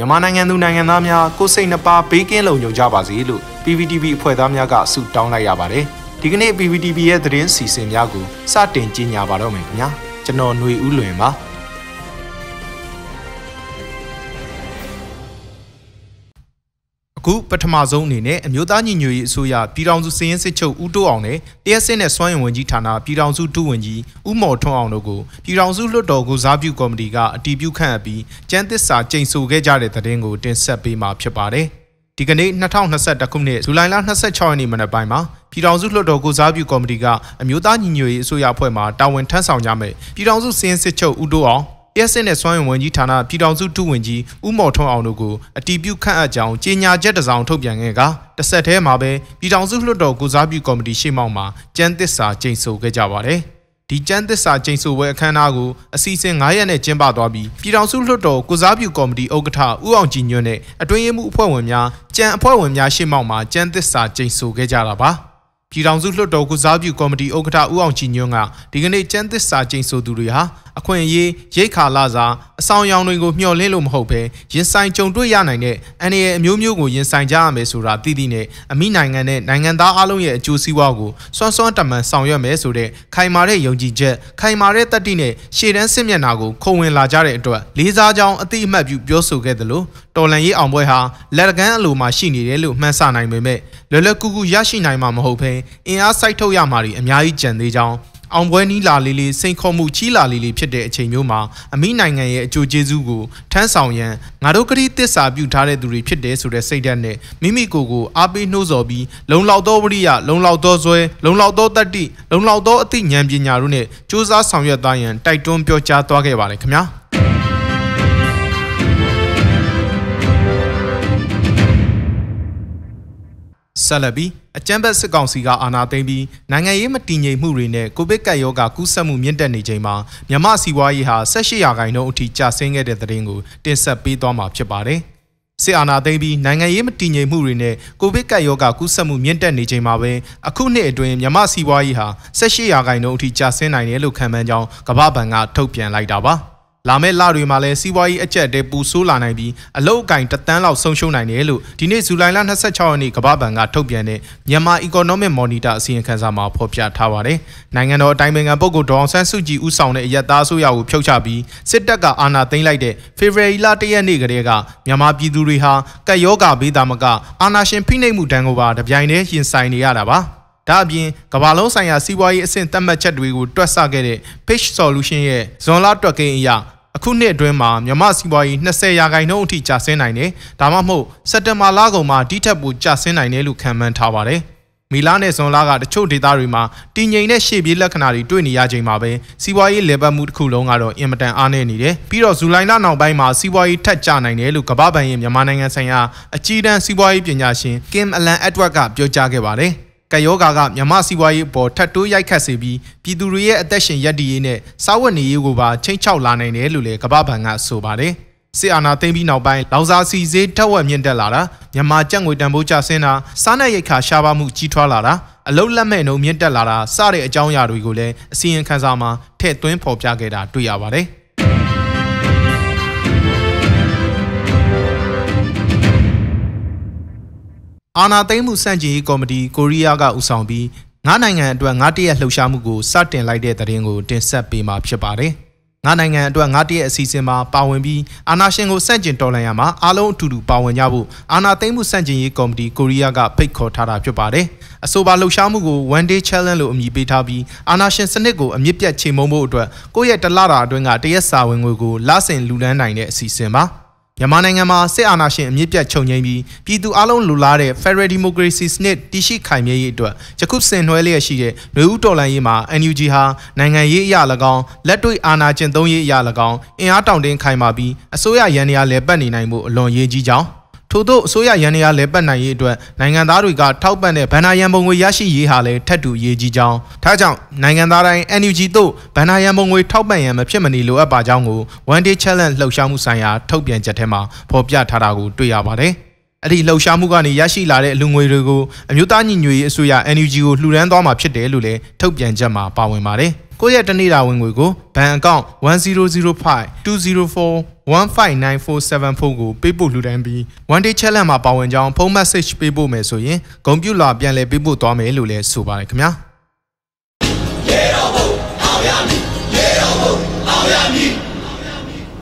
မြန်မာနိုင်ငံသူနိုင်ငံသားများကိုယ်စိတ်နှပါဘေးကင်းလုံခြုံကြပါစေလို့ PVTV အဖွဲ့သားများကဆုတောင်းလိုက်ရပါတယ်။ဒီကနေ့ PVTV ရဲ့သတင်းစီစဉ်များကိုစတင်ကြီးညာပါတော့မယ်ခင်ဗျာ။ကျွန်တော်ຫນွေဦးလွင်ပါ။အခုပထမဆုံးအနေနဲ့အမျိုးသားညီညွတ်ရေးအစိုးရပြည်ထောင်စုစည်ရင်စစ်ချုပ်ဦးတိုးအောင်နဲ့တရက်စစ်နဲ့စွမ်းရင်ဝန်ကြီးဌာနပြည်ထောင်စုဒုဝန်ကြီးဦးမော်ထွန်းအောင်တို့ကိုပြည်ထောင်စုလွှတ်တော်ကိုစားပြုကော်မတီကအတီးပြုခန့်အပ်ပြီးကျန်းသစ္စာကျိန်ဆိုခဲ့ကြတဲ့သတင်းကိုတင်ဆက်ပေးမှာဖြစ်ပါတယ်။ဒီကနေ့2021ခုနှစ်ဇူလိုင်လ26ရက်နေ့မနက်ပိုင်းမှာပြည်ထောင်စုလွှတ်တော်ကိုစားပြုကော်မတီကအမျိုးသားညီညွတ်ရေးအစိုးရအဖွဲ့မှတာဝန်ထမ်းဆောင်ကြမယ်ပြည်ထောင်စုစည်ရင်စစ်ချုပ်ဦးတိုးအောင်လျှက်စစ်နဲ့စွမ်းဝင်ဝန်ကြီးဌာနပြည်ထောင်စုဒုဝန်ကြီးဦးမော်ထွန်းအောင်တို့ကိုအတီးပြုခန့်အပ်ကြောင်းကြေညာချက်တစ်စောင်ထုတ်ပြန်ခဲ့ကတဆက်တည်းမှာပဲပြည်ထောင်စုလွှတ်တော်ကုစားပြုကော်မတီရှေ့မှောက်မှာကျန်းသစ္စာကျိန်ဆိုခဲ့ကြပါတယ်။ဒီကျန်းသစ္စာကျိန်ဆိုပွဲအခမ်းအနားကိုအစီအစဉ်9ရက်နဲ့ကျင်းပသွားပြီးပြည်ထောင်စုလွှတ်တော်ကုစားပြုကော်မတီဥက္ကဋ္ဌဦးအောင်ကြည်ညွန့်နဲ့အတွင်းရေးမှူးအဖွဲ့ဝင်များကြံအဖွဲ့ဝင်များရှေ့မှောက်မှာကျန်းသစ္စာကျိန်ဆိုခဲ့ကြတာပါပြည်ထောင်စုလွှတ်တော်ကုစားပြုကော်မတီဥက္ကဋ္ဌဦးအောင်ကြည်ညွန့်ကဒီကနေ့ကျန်းသစ္စာကျိန်ဆိုသူတွေဟာအခွင့်အရေးရိတ်ခါလာစာအဆောင်ရောင်တွေကိုမျှော်လင့်လို့မဟုတ်ဘဲရင်ဆိုင်ကြုံတွေ့ရနိုင်တဲ့အန္တရာယ်အမျိုးမျိုးကိုရင်ဆိုင်ကြရမယ်ဆိုတာသိသိနဲ့အမိနိုင်ငံနဲ့နိုင်ငံသားအလုံးရဲ့အကျိုးစီးပွားကိုစွမ်းစွမ်းတမန်ဆောင်ရွက်မယ်ဆိုတဲ့ခိုင်မာတဲ့ယုံကြည်ချက်ခိုင်မာတဲ့တတိနဲ့ရှေ့တန်းစစ်မျက်နှာကိုခုံဝင်လာကြတဲ့အတွက်လေးစားကြောင်းအတိအမှတ်ပြုပြောဆိုခဲ့သလိုတော်လန်ရေးအောင်ပွဲဟာလက်ရကန်းအလိုမှာရှိနေတယ်လို့မှန်းဆနိုင်ပေမဲ့လွယ်လွယ်ကူကူရရှိနိုင်မှာမဟုတ်ဘဲအင်အားစိုက်ထုတ်ရမှာတွေအများကြီးကြံသေးကြောင်းအောင်ပွဲနီးလာလေးလေးစိန်ခေါ်မှုကြီးလာလေးလေးဖြစ်တဲ့အချိန်မျိုးမှာအမိနိုင်ငံရဲ့အကျိုးကျေးဇူးကိုထမ်းဆောင်ရန်ငါတို့ကတိသစ္စာပြုထားတဲ့သူတွေဖြစ်တယ်ဆိုတဲ့စိတ်ဓာတ်နဲ့မိမိကိုယ်ကိုအားပေးနှိုးဆော်ပြီးလုံလောက်သောဝိရိယလုံလောက်သောဇွဲလုံလောက်သောတတ္တိလုံလောက်သောအသိဉာဏ်ပညာတို့နဲ့စ조사ဆောင်ရွက်သားရန်တိုက်တွန်းပြောကြားသွားခဲ့ပါတယ်ခင်ဗျာ။ဆက်လက်ပြီးအကြမ်းဖက်စစ်ကောင်စီကအာဏာသိမ်းပြီးနိုင်ငံရေးမတည်ငြိမ်မှုတွေနဲ့ကိုဗစ်ကပ်ရောဂါကူးစက်မှုမြင့်တက်နေချိန်မှာမြန်မာစီးပွားရေးဟာ18ရာခိုင်နှုန်းအထိကျဆင်းခဲ့တဲ့သတင်းကိုတင်ဆက်ပေးသွားမှာဖြစ်ပါတယ်။စစ်အာဏာသိမ်းပြီးနိုင်ငံရေးမတည်ငြိမ်မှုတွေနဲ့ကိုဗစ်ကပ်ရောဂါကူးစက်မှုမြင့်တက်နေချိန်မှာပဲအခုနှစ်အတွင်းမြန်မာစီးပွားရေးဟာ၁၈ရာခိုင်နှုန်းအထိကျဆင်းနိုင်တယ်လို့ခန့်မှန်းကြောင်းကမ္ဘာ့ဘဏ်ကထုတ်ပြန်လိုက်တာပါ။လာမယ့်လတွေမှာလည်းစီးပွားရေးအကျပ်တဲပူဆိုးလာနိုင်ပြီးအလုတ်အကင်တသန်းလောက်ဆုံးရှုံးနိုင်တယ်လို့ဒီနေ့ဇူလိုင်လ26ရက်နေ့ကမ္ဘာ့ဘဏ်ကထုတ်ပြန်တဲ့မြန်မာ Economic Monitor အစီရင်ခံစာမှာဖော်ပြထားပါတယ်။နိုင်ငံတော်အတိုင်းပင်ခံပုဂ္ဂိုလ်ဒေါအောင်ဆန်းစုကြည်ဦးဆောင်တဲ့အယက်သားအစိုးရကိုဖျောက်ချပြီးစစ်တပ်ကအာဏာသိမ်းလိုက်တဲ့ဖေဖော်ဝါရီလ1ရက်နေ့ကတည်းကမြန်မာပြည်သူတွေဟာကပ်ရောဂါဘေးသာမကအာဏာရှင်ဖိနှိပ်မှုတန်းကိုပါတပြိုင်တည်းရင်ဆိုင်နေရတာပါ။ဒါအပြင်ကမ္ဘာလုံးဆိုင်ရာစီးပွားရေးအဆင့်သတ်မှတ်ချက်တွေကိုတွက်ဆခဲ့တဲ့ Pitch Solution ရဲ့ဇွန်လတွက်ကိန်းအရခုနှစ်အတွင်းမှာမြမစီးပွားရေး20ရာခိုင်နှုန်းအထိကျဆင်းနိုင်တယ်။ဒါမှမဟုတ်စက်တင်ဘာလကုန်မှာတိထက်ပိုကျဆင်းနိုင်တယ်လို့ခန့်မှန်းထားပါတယ်။မီလာနဲ့ဇွန်လကတချို့ဒေသတွေမှာတည်ငြိမ်တဲ့ရှေ့ပြေးလက္ခဏာတွေတွေ့နေရချိန်မှာပဲစီးပွားရေးလေပတ်မှုတစ်ခုလုံးကတော့အင်မတန်အားနည်းနေတယ်။ပြီးတော့ဇူလိုင်လနောက်ပိုင်းမှာစီးပွားရေးထက်ကျနိုင်တယ်လို့ကမ္ဘာ့ဘဏ်ရဲ့မြန်မာနိုင်ငံဆိုင်ရာအကြီးတန်းစီးပွားရေးပညာရှင်ကင်အလန်အက်ဒဝတ်ကပြောကြားခဲ့ပါတယ်။ကယောဂါကမြမစီးပွားရေးအပေါ်ထတ်တိုးရိုက်ခတ်စေပြီးပြည်သူတွေရဲ့အသက်ရှင်ရပ်တည်ရေးနဲ့စားဝတ်နေရေးကိုပါချိန်ချောက်လာနိုင်တယ်လို့လည်းကမ္ဘာဘဏ်ကဆိုပါတယ်။စစ်အာဏာသိမ်းပြီးနောက်ပိုင်းလောင်စာစီဈေးထက်ဝက်မြင့်တက်လာတာမြန်မာကျပ်ငွေတန်ဖိုးကျဆင်းတာစားနပ်ရိက္ခာရှားပါမှုကြီးထွားလာတာအလုတ်လက်မဲ့နှုန်းမြင့်တက်လာတာစတဲ့အကြောင်းအရာတွေကိုလည်းအစီရင်ခံစာမှာထည့်သွင်းဖော်ပြခဲ့တာတွေ့ရပါတယ်။အာနာသိမ့်မှုစန့်ကျင်ရေးကော်မတီကိုရီးယားကဦးဆောင်ပြီးငါးနိုင်ငံအတွက်ငါးတရက်လှုပ်ရှားမှုကိုစတင်လိုက်တဲ့သတင်းကိုတင်ဆက်ပေးမှာဖြစ်ပါတယ်။ငါးနိုင်ငံအတွက်ငါးတရက်အစီအစဉ်မှာပါဝင်ပြီးအာနာရှင်ကိုစန့်ကျင်တော်လှန်ရမှာအားလုံးအတူတူပါဝင်ကြဖို့အာနာသိမ့်မှုစန့်ကျင်ရေးကော်မတီကိုရီးယားကဖိတ်ခေါ်ထားတာဖြစ်ပါတယ်။အဆိုပါလှုပ်ရှားမှုကို one day challenge လို့အမည်ပေးထားပြီးအာနာရှင်စနစ်ကိုအမြင့်ပြတ်ချိန်မုံဖို့အတွက်ကိုယ့်ရဲ့တလတာအတွင်းကတရက်စာဝင်ငွေကိုလဆင်လူလန်းနိုင်တဲ့အစီအစဉ်ပါ။မြန်မာနိုင်ငံမှာစစ်အာဏာရှင်အမြင့်ပြတ်ချုပ်ငြိမ်းပြီးပြည်သူအလုံးလူလားတဲ့ Federal Democracy စနစ်တရှိခိုင်မြဲရေးအတွက်ယခုဆင်နွှဲလျက်ရှိတဲ့လူဦးတော်လှန်ရေးမှာ NUG ဟာနိုင်ငံရေးအရာ၎င်းလက်တွေ့အာဏာကျင့်သုံးရေးအရာ၎င်းအင်အားတောင့်တင်းခိုင်မာပြီးအစိုးရရန်ရာလဲပတ်နေနိုင်မှုအလွန်ရေးကြီးကြောင်းထို့သောအစိုးရရန်နေရာလဲပတ်နိုင်ရေးအတွက်နိုင်ငံသားတွေကထောက်ပံ့တဲ့ဗန္နာယံပုံငွေရရှိရေးဟာလည်းထပ်တူရေးကြီးကြောင်းဒါကြောင့်နိုင်ငံသားတိုင်း NUG တို့ဗန္နာယံပုံငွေထောက်ပံ့ရန်မဖြစ်မနေလိုအပ်ပါကြောင်းကို One Day Challenge လှုပ်ရှားမှုဆိုင်ရာထုတ်ပြန်ချက်ထဲမှာဖော်ပြထားတာကိုတွေ့ရပါတယ်အဲ့ဒီလှုပ်ရှားမှုကနေရရှိလာတဲ့အလူငွေတွေကိုအမျိုးသားညီညွတ်ရေးအစိုးရ NUG ကိုလှူဒန်းသွားမှာဖြစ်တယ်လို့လည်းထုတ်ပြန်ချက်မှာပါဝင်ပါတယ်။ကိုယ့်ရဲ့တနေ့တာဝင်ငွေကိုဘဏ်အကောင့်100520415947ကိုပေးပို့လှူဒန်းပြီး one day challenge မှာပါဝင်ကြောင်းဖုန်း message ပေးပို့မယ်ဆိုရင်ဂုဏ်ပြုလွှာပြန်လည်ပေးပို့သွားမယ်လို့လည်းဆိုပါတယ်ခင်ဗျာရေတော်ဘုံအောင်ရမည်ရေတော်ဘုံအောင်ရမည်